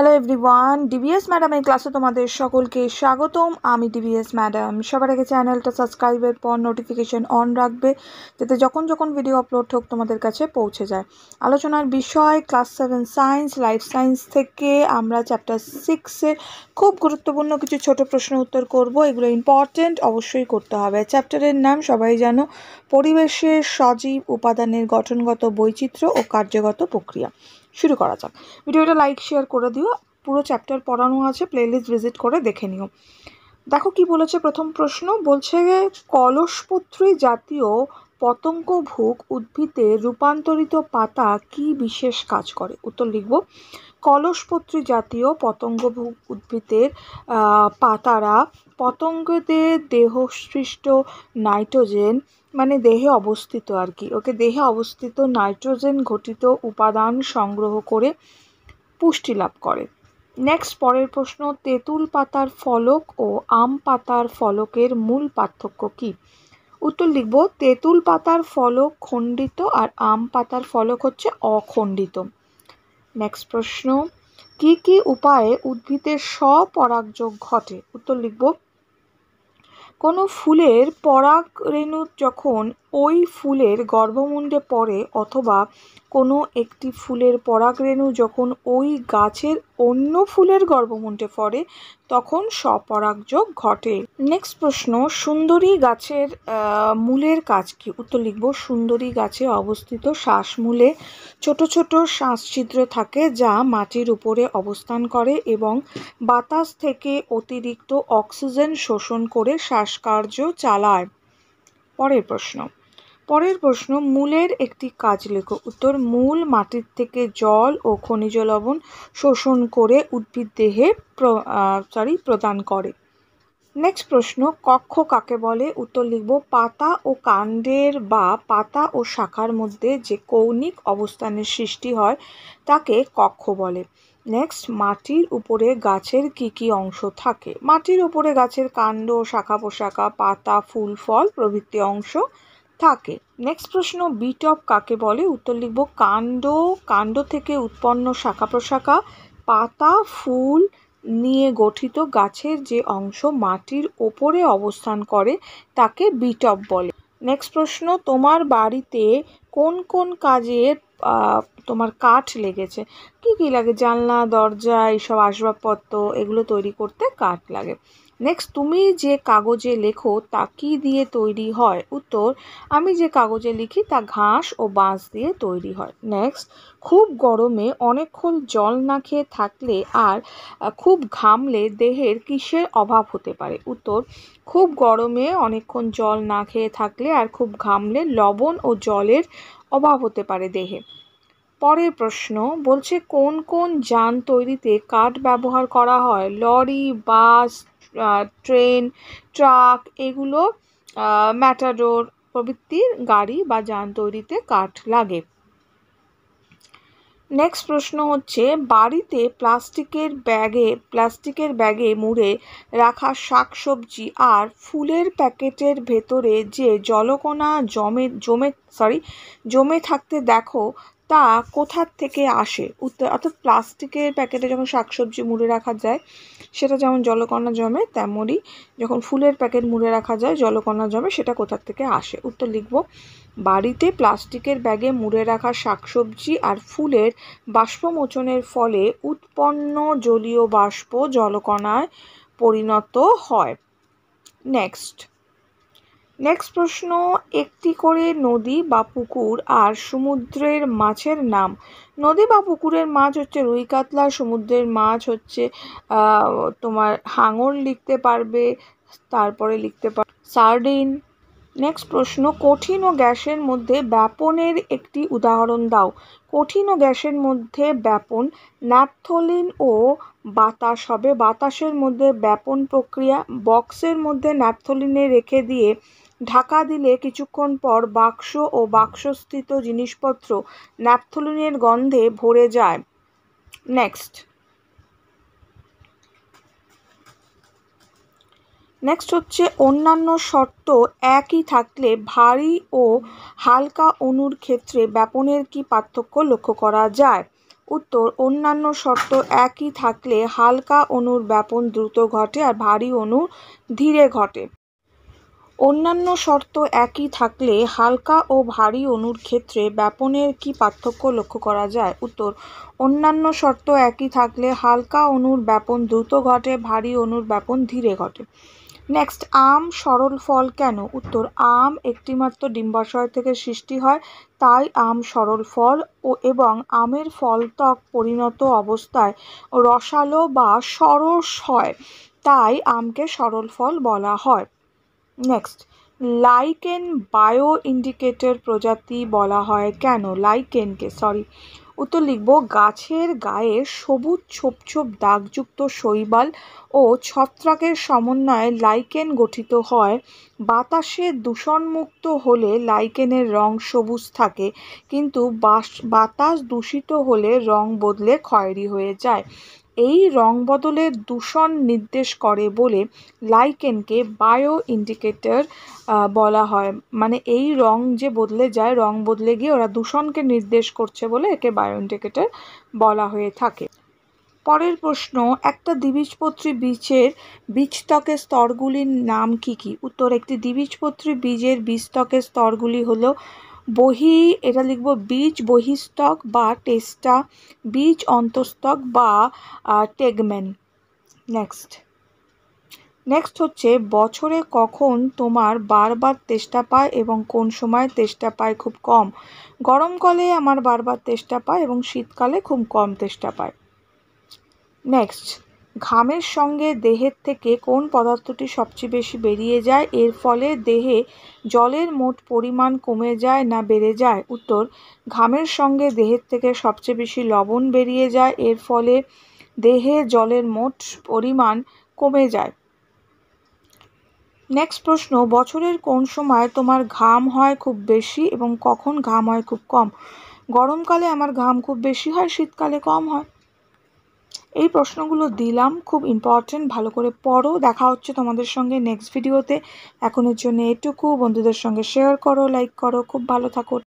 hello everyone DVS madam এই ক্লাসে তোমাদের সকলকে স্বাগতম আমি ডিবিএস ম্যাডাম সবার আগে চ্যানেলটা সাবস্ক্রাইবের পর নোটিফিকেশন অন রাখবে যাতে যখন যখন ভিডিও আপলোড হোক তোমাদের কাছে পৌঁছে যায় আলোচনার বিষয় class seven science life science থেকে আমরা চ্যাপ্টার সিক্সে খুব গুরুত্বপূর্ণ কিছু ছোট প্রশ্ন উত্তর করব এগুলো ইম্পর্টেন্ট অবশ্যই করতে হবে চ্যাপ্টারের নাম সবাই জানো পরিবেশের সজীব উপাদানের গঠনগত বৈচিত্র্য ও কার্যগত প্রক্রিয়া শুরু করা যাক ভিডিওটা লাইক শেয়ার করে দিও পুরো চ্যাপ্টার পড়ানো আছে প্লেলিস্ট ভিজিট করে দেখে নিও দেখো কি বলেছে প্রথম প্রশ্ন বলছে কলসপত্রী জাতীয় পতঙ্গভোগ উদ্ভিদে রূপান্তরিত পাতা কি বিশেষ কাজ করে উত্তর লিখব কলসপত্রী জাতীয় পতঙ্গভোগ উদ্ভিদের পাতারা পতঙ্গদের দেহসৃষ্ট নাইট্রোজেন মানে দেহে অবস্থিত আর কি ওকে দেহে অবস্থিত নাইট্রোজেন ঘটিত উপাদান সংগ্রহ করে পুষ্টি লাভ করে নেক্সট পরের প্রশ্ন তেঁতুল পাতার ফলক ও আম পাতার ফলকের মূল পার্থক্য কী উত্তর লিখব তেঁতুল পাতার ফলক খণ্ডিত আর আম পাতার ফলক হচ্ছে অখণ্ডিত নেক্সট প্রশ্ন কি কি উপায়ে উদ্ভিদের স্বপরাগযোগ ঘটে উত্তর লিখব কোনো ফুলের পরাগরেণু যখন ওই ফুলের গর্ভমুণ্ডে পড়ে অথবা কোনো একটি ফুলের পরাগরেণু যখন ওই গাছের অন্য ফুলের গর্ভমুণ্ডে পড়ে তখন স্বপরাগযোগ ঘটে নেক্সট প্রশ্ন সুন্দরী গাছের মূলের কাজ কি উত্তর লিখব সুন্দরী গাছে অবস্থিত শ্বাসমূলে ছোট ছোট শ্বাসছিদ্র থাকে যা মাটির উপরে অবস্থান করে এবং বাতাস থেকে অতিরিক্ত অক্সিজেন শোষণ করে শ্বাসকার্য চালায় পরের প্রশ্ন পরের প্রশ্ন মূলের একটি কাজ লেখো উত্তর মূল মাটির থেকে জল ও খনিজ লবণ শোষণ করে উদ্ভিদ দেহে সরি প্রদান করে নেক্সট প্রশ্ন কক্ষ কাকে বলে উত্তর লিখব পাতা ও কাণ্ডের বা পাতা ও শাখার মধ্যে যে কৌণিক অবস্থানের সৃষ্টি হয় তাকে কক্ষ বলে নেক্সট মাটির উপরে গাছের কি কি অংশ থাকে মাটির উপরে গাছের কাণ্ড শাখা পোশাখা পাতা ফুল ফল প্রভৃতি অংশ থাকে নেক্সট প্রশ্ন বিটপ কাকে বলে উত্তর লিখব কাণ্ড কাণ্ড থেকে উৎপন্ন শাখা প্রশাখা পাতা ফুল নিয়ে গঠিত গাছের যে অংশ মাটির ওপরে অবস্থান করে তাকে বিটপ বলে নেক্সট প্রশ্ন তোমার বাড়িতে কোন কোন কাজের তোমার কাঠ লেগেছে কি কি লাগে জানলা দরজা এইসব আসবাবপত্র এগুলো তৈরি করতে কাঠ লাগে নেক্সট তুমি যে কাগজে লেখো তা কী দিয়ে তৈরি হয় উত্তর আমি যে কাগজে লিখি তা ঘাস ও বাঁশ দিয়ে তৈরি হয় নেক্সট খুব গরমে অনেকক্ষণ জল না খেয়ে থাকলে আর খুব ঘামলে দেহের কিসের অভাব হতে পারে উত্তর খুব গরমে অনেকক্ষণ জল না খেয়ে থাকলে আর খুব ঘামলে লবণ ও জলের অভাব হতে পারে দেহে পরের প্রশ্ন বলছে কোন কোন যান তৈরিতে কাঠ ব্যবহার করা হয় লরি বাস ট্রেন ট্রাক এগুলো ম্যাটাডোর প্রভৃতির গাড়ি বা যান তৈরিতে কাঠ লাগে নেক্সট প্রশ্ন হচ্ছে বাড়িতে প্লাস্টিকের ব্যাগে প্লাস্টিকের ব্যাগে মুড়ে রাখা শাকসবজি আর ফুলের প্যাকেটের ভেতরে যে জলকণা জমে জমে সরি জমে থাকতে দেখো তা কোথার থেকে আসে উত্তর অর্থাৎ প্লাস্টিকের প্যাকেটে যখন শাকসবজি মুড়ে রাখা যায় সেটা যেমন জলকণা জমে তেমনই যখন ফুলের প্যাকেট মুড়ে রাখা যায় জলকণা জমে সেটা কোথার থেকে আসে উত্তর লিখব বাড়িতে প্লাস্টিকের ব্যাগে মুড়ে রাখা শাকসবজি আর ফুলের বাষ্পমোচনের ফলে উৎপন্ন জলীয় বাষ্প জলকণায় পরিণত হয় নেক্সট নেক্সট প্রশ্ন একটি করে নদী বা পুকুর আর সমুদ্রের মাছের নাম নদী বা পুকুরের মাছ হচ্ছে রুই কাতলা সমুদ্রের মাছ হচ্ছে তোমার হাঙর লিখতে পারবে তারপরে লিখতে পার সার্ডিন নেক্সট প্রশ্ন কঠিন ও গ্যাসের মধ্যে ব্যাপনের একটি উদাহরণ দাও কঠিন ও গ্যাসের মধ্যে ব্যাপন ন্যাপথলিন ও বাতাস হবে বাতাসের মধ্যে ব্যাপন প্রক্রিয়া বক্সের মধ্যে ন্যাপথলিনে রেখে দিয়ে ঢাকা দিলে কিছুক্ষণ পর বাক্স ও বাক্সস্থিত জিনিসপত্র ন্যাপথলিনের গন্ধে ভরে যায় নেক্সট নেক্সট হচ্ছে অন্যান্য শর্ত একই থাকলে ভারী ও হালকা অণুর ক্ষেত্রে ব্যাপনের কি পার্থক্য লক্ষ্য করা যায় উত্তর অন্যান্য শর্ত একই থাকলে হালকা অণুর ব্যাপন দ্রুত ঘটে আর ভারী অণু ধীরে ঘটে অন্যান্য শর্ত একই থাকলে হালকা ও ভারী অণুর ক্ষেত্রে ব্যাপনের কি পার্থক্য লক্ষ্য করা যায় উত্তর অন্যান্য শর্ত একই থাকলে হালকা অণুর ব্যাপন দ্রুত ঘটে ভারী অণুর ব্যাপন ধীরে ঘটে নেক্সট আম সরল ফল কেন উত্তর আম একটিমাত্র ডিম্বাশয় থেকে সৃষ্টি হয় তাই আম সরল ফল ও এবং আমের ফল ত্বক পরিণত অবস্থায় রসালো বা সরস হয় তাই আমকে সরল ফল বলা হয় নেক্সট লাইকেন বায়ো ইন্ডিকেটর প্রজাতি বলা হয় কেন লাইকেনকে সরি উত্তর লিখব গাছের গায়ে সবুজ ছোপ ছোপ দাগযুক্ত শৈবাল ও ছত্রাকের সমন্বয়ে লাইকেন গঠিত হয় বাতাসে দূষণমুক্ত হলে লাইকেনের রং সবুজ থাকে কিন্তু বাতাস দূষিত হলে রং বদলে খয়েরি হয়ে যায় এই রং বদলের দূষণ নির্দেশ করে বলে লাইকেনকে বায়ো ইন্ডিকেটর বলা হয় মানে এই রং যে বদলে যায় রং বদলে গিয়ে ওরা দূষণকে নির্দেশ করছে বলে একে বায়ো ইন্ডিকেটর বলা হয়ে থাকে পরের প্রশ্ন একটা দ্বিবীজপত্রী বীজের বীজতকের স্তরগুলির নাম কি কি উত্তর একটি দ্বিবীজপত্রী বীজের বীজতকের স্তরগুলি হলো বহি এটা লিখব বীজ বহিস্তক বা টেস্টা বীজ অন্তস্তক বা টেগমেন নেক্সট নেক্সট হচ্ছে বছরে কখন তোমার বারবার তেষ্টা পায় এবং কোন সময় তেষ্টা পায় খুব কম গরমকালে আমার বারবার তেষ্টা পায় এবং শীতকালে খুব কম তেষ্টা পায় নেক্সট ঘামের সঙ্গে দেহের থেকে কোন পদার্থটি সবচেয়ে বেশি বেরিয়ে যায় এর ফলে দেহে জলের মোট পরিমাণ কমে যায় না বেড়ে যায় উত্তর ঘামের সঙ্গে দেহের থেকে সবচেয়ে বেশি লবণ বেরিয়ে যায় এর ফলে দেহে জলের মোট পরিমাণ কমে যায় নেক্সট প্রশ্ন বছরের কোন সময় তোমার ঘাম হয় খুব বেশি এবং কখন ঘাম হয় খুব কম গরমকালে আমার ঘাম খুব বেশি হয় শীতকালে কম হয় এই প্রশ্নগুলো দিলাম খুব ইম্পর্টেন্ট ভালো করে পড়ো দেখা হচ্ছে তোমাদের সঙ্গে নেক্সট ভিডিওতে এখনের জন্য এটুকু বন্ধুদের সঙ্গে শেয়ার করো লাইক করো খুব ভালো থাকো